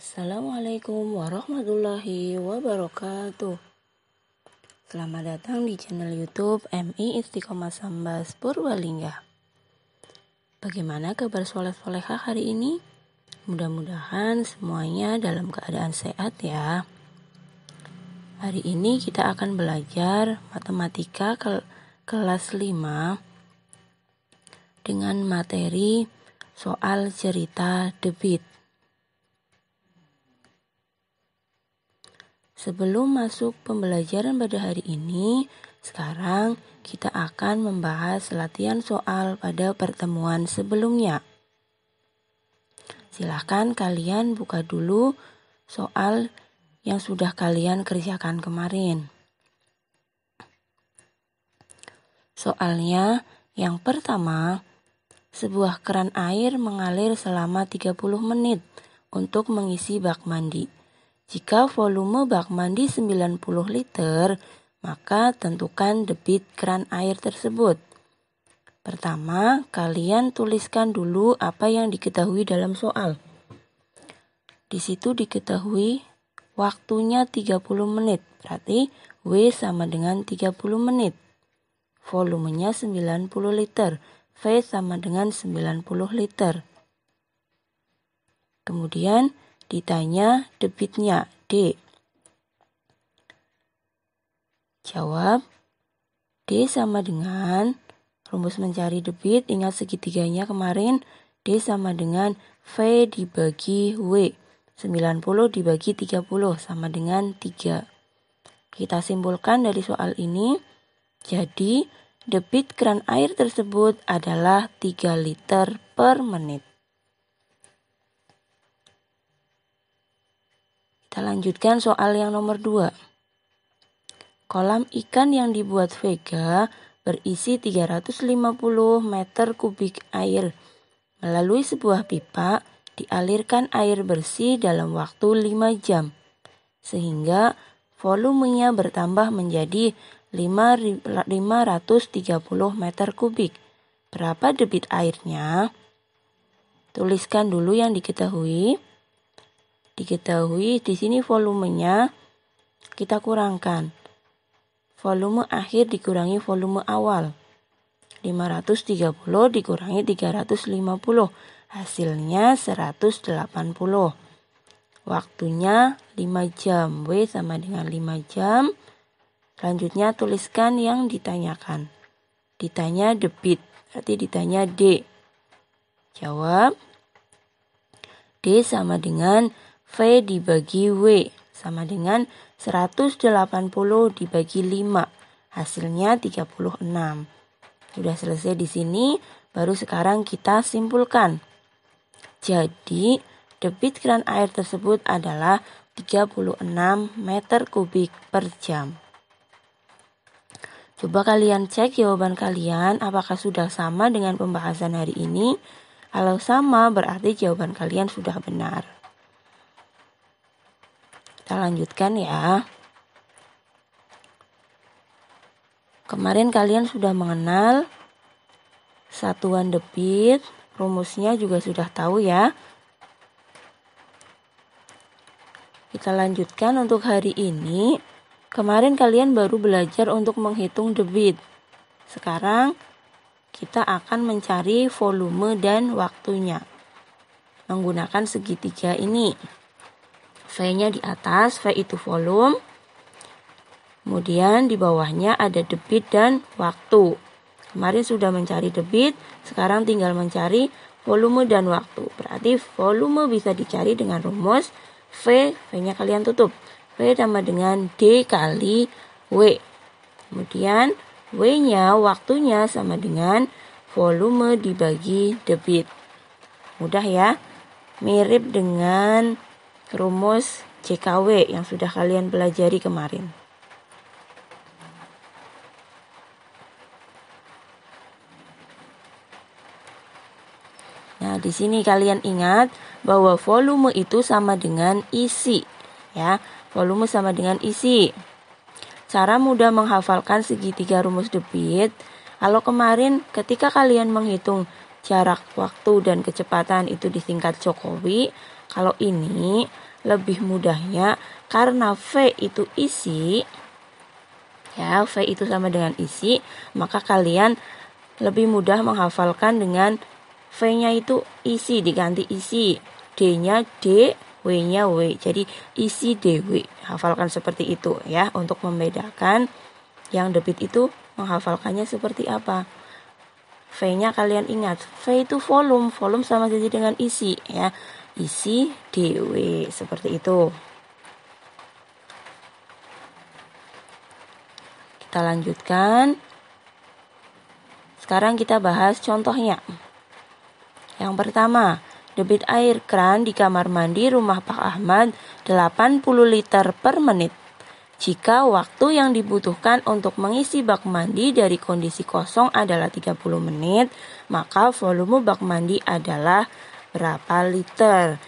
Assalamualaikum warahmatullahi wabarakatuh Selamat datang di channel youtube MI Istiqomah Sambas Purwalingga. Bagaimana kabar soleh soleha hari ini? Mudah-mudahan semuanya dalam keadaan sehat ya Hari ini kita akan belajar matematika ke kelas 5 dengan materi soal cerita debit. Sebelum masuk pembelajaran pada hari ini, sekarang kita akan membahas latihan soal pada pertemuan sebelumnya. Silahkan kalian buka dulu soal yang sudah kalian kerjakan kemarin. Soalnya yang pertama, sebuah keran air mengalir selama 30 menit untuk mengisi bak mandi. Jika volume bak mandi 90 liter, maka tentukan debit keran air tersebut. Pertama, kalian tuliskan dulu apa yang diketahui dalam soal. Di situ diketahui waktunya 30 menit, berarti W sama dengan 30 menit. Volumenya 90 liter, V sama dengan 90 liter. Kemudian, Ditanya debitnya, D. Jawab, D sama dengan rumus mencari debit, ingat segitiganya kemarin, D sama dengan V dibagi W. 90 dibagi 30 sama dengan 3. Kita simpulkan dari soal ini, jadi debit keran air tersebut adalah 3 liter per menit. Lanjutkan soal yang nomor 2. Kolam ikan yang dibuat Vega berisi 350 meter kubik air. Melalui sebuah pipa, dialirkan air bersih dalam waktu 5 jam. Sehingga volumenya bertambah menjadi 530 meter kubik. Berapa debit airnya? Tuliskan dulu yang diketahui. Diketahui di sini volumenya kita kurangkan. Volume akhir dikurangi volume awal. 530 dikurangi 350. Hasilnya 180. Waktunya 5 jam. W sama dengan 5 jam. Selanjutnya tuliskan yang ditanyakan. Ditanya debit, berarti ditanya D. Jawab D sama dengan V dibagi W sama dengan 180 dibagi 5. Hasilnya 36. Sudah selesai di sini, baru sekarang kita simpulkan. Jadi, debit keran air tersebut adalah 36 meter kubik per jam. Coba kalian cek jawaban kalian apakah sudah sama dengan pembahasan hari ini. Kalau sama berarti jawaban kalian sudah benar lanjutkan ya. Kemarin kalian sudah mengenal satuan debit, rumusnya juga sudah tahu ya. Kita lanjutkan untuk hari ini. Kemarin kalian baru belajar untuk menghitung debit. Sekarang kita akan mencari volume dan waktunya menggunakan segitiga ini. V-nya di atas, V itu volume. Kemudian di bawahnya ada debit dan waktu. Kemarin sudah mencari debit, sekarang tinggal mencari volume dan waktu. Berarti volume bisa dicari dengan rumus V, V-nya kalian tutup. V sama dengan D kali W. Kemudian W-nya waktunya sama dengan volume dibagi debit. Mudah ya? Mirip dengan rumus ckw yang sudah kalian pelajari kemarin. Nah, di sini kalian ingat bahwa volume itu sama dengan isi, ya. Volume sama dengan isi. Cara mudah menghafalkan segitiga rumus debit. Kalau kemarin ketika kalian menghitung jarak waktu dan kecepatan itu disingkat Jokowi, kalau ini lebih mudahnya karena V itu isi ya V itu sama dengan isi maka kalian lebih mudah menghafalkan dengan V-nya itu isi diganti isi D-nya D W-nya W jadi isi DW hafalkan seperti itu ya untuk membedakan yang debit itu menghafalkannya seperti apa V-nya kalian ingat V itu volume volume sama saja dengan isi ya isi dw seperti itu. Kita lanjutkan. Sekarang kita bahas contohnya. Yang pertama, debit air kran di kamar mandi rumah Pak Ahmad 80 liter per menit. Jika waktu yang dibutuhkan untuk mengisi bak mandi dari kondisi kosong adalah 30 menit, maka volume bak mandi adalah berapa liter.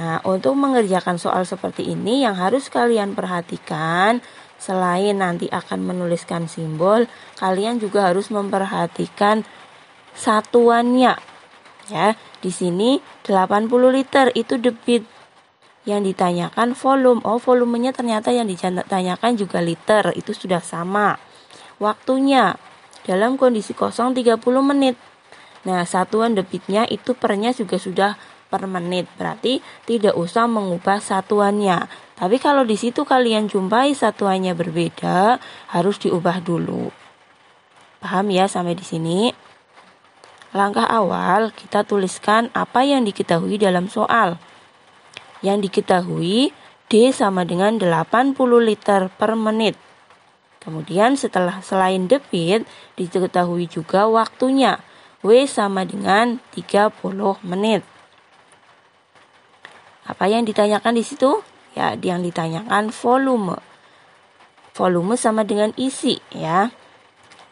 Nah, untuk mengerjakan soal seperti ini yang harus kalian perhatikan selain nanti akan menuliskan simbol, kalian juga harus memperhatikan satuannya. Ya, di sini 80 liter itu debit. Yang ditanyakan volume. Oh, volumenya ternyata yang ditanyakan juga liter, itu sudah sama. Waktunya dalam kondisi kosong 30 menit. Nah, satuan debitnya itu pernya juga sudah per menit. Berarti tidak usah mengubah satuannya. Tapi kalau di situ kalian jumpai satuannya berbeda, harus diubah dulu. Paham ya sampai di sini? Langkah awal kita tuliskan apa yang diketahui dalam soal. Yang diketahui D sama dengan 80 liter per menit. Kemudian setelah selain debit diketahui juga waktunya W sama dengan 30 menit. Apa yang ditanyakan di situ? Ya, yang ditanyakan volume. Volume sama dengan isi, ya.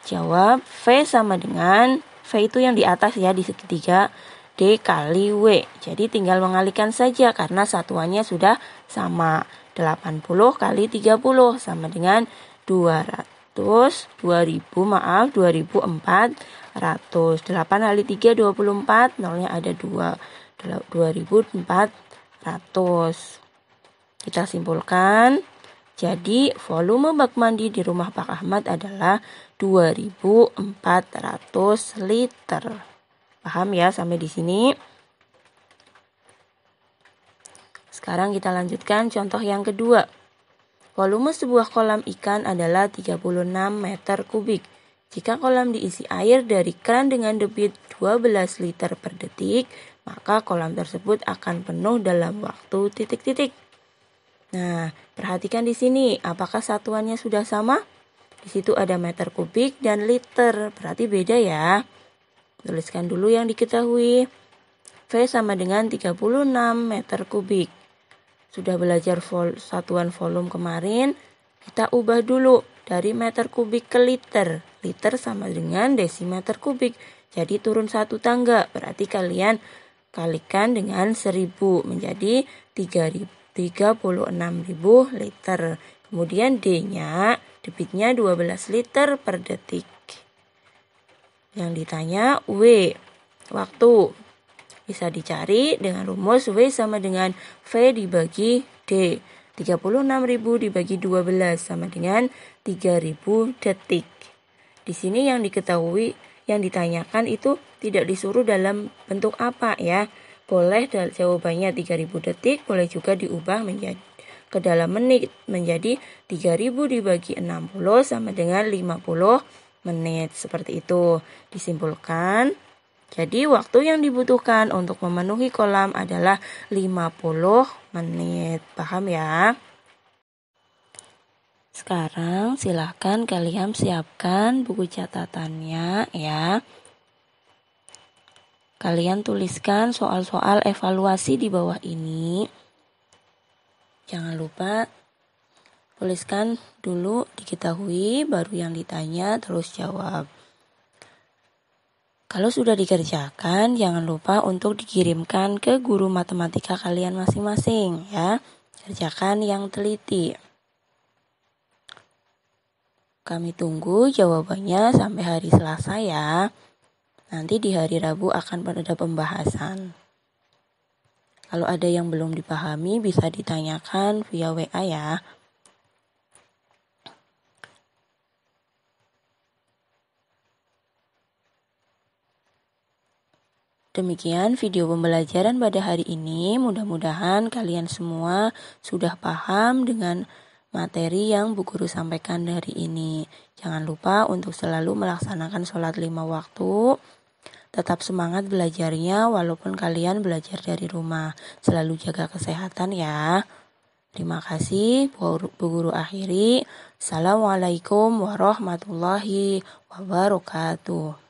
Jawab V sama dengan V itu yang di atas ya di segitiga D kali W. Jadi tinggal mengalihkan saja karena satuannya sudah sama. 80 kali 30 sama dengan 200 2000 maaf 2400 8 kali 3 24 nolnya ada 2 2400 kita simpulkan jadi volume bak mandi di rumah Pak Ahmad adalah 2400 liter. Paham ya sampai di sini? Sekarang kita lanjutkan contoh yang kedua. Volume sebuah kolam ikan adalah 36 meter kubik. Jika kolam diisi air dari kran dengan debit 12 liter per detik, maka kolam tersebut akan penuh dalam waktu titik-titik. Nah, perhatikan di sini, apakah satuannya sudah sama? Di situ ada meter kubik dan liter, berarti beda ya. Tuliskan dulu yang diketahui. V sama dengan 36 meter kubik sudah belajar vol satuan volume kemarin, kita ubah dulu dari meter kubik ke liter. Liter sama dengan desimeter kubik. Jadi turun satu tangga, berarti kalian kalikan dengan 1000 menjadi 36.000 liter. Kemudian D-nya, debitnya 12 liter per detik. Yang ditanya W, waktu bisa dicari dengan rumus W sama dengan V dibagi D. 36.000 dibagi 12 sama dengan 3.000 detik. Di sini yang diketahui, yang ditanyakan itu tidak disuruh dalam bentuk apa ya. Boleh jawabannya 3.000 detik, boleh juga diubah menjadi ke dalam menit menjadi 3000 dibagi 60 sama dengan 50 menit seperti itu. Disimpulkan jadi waktu yang dibutuhkan untuk memenuhi kolam adalah 50 menit. Paham ya? Sekarang silahkan kalian siapkan buku catatannya ya. Kalian tuliskan soal-soal evaluasi di bawah ini. Jangan lupa tuliskan dulu diketahui baru yang ditanya terus jawab. Kalau sudah dikerjakan, jangan lupa untuk dikirimkan ke guru matematika kalian masing-masing ya. Kerjakan yang teliti. Kami tunggu jawabannya sampai hari Selasa ya. Nanti di hari Rabu akan ada pembahasan. Kalau ada yang belum dipahami bisa ditanyakan via WA ya. Demikian video pembelajaran pada hari ini. Mudah-mudahan kalian semua sudah paham dengan materi yang Bu Guru sampaikan hari ini. Jangan lupa untuk selalu melaksanakan sholat lima waktu. Tetap semangat belajarnya walaupun kalian belajar dari rumah. Selalu jaga kesehatan ya. Terima kasih Bu Guru akhiri. Assalamualaikum warahmatullahi wabarakatuh.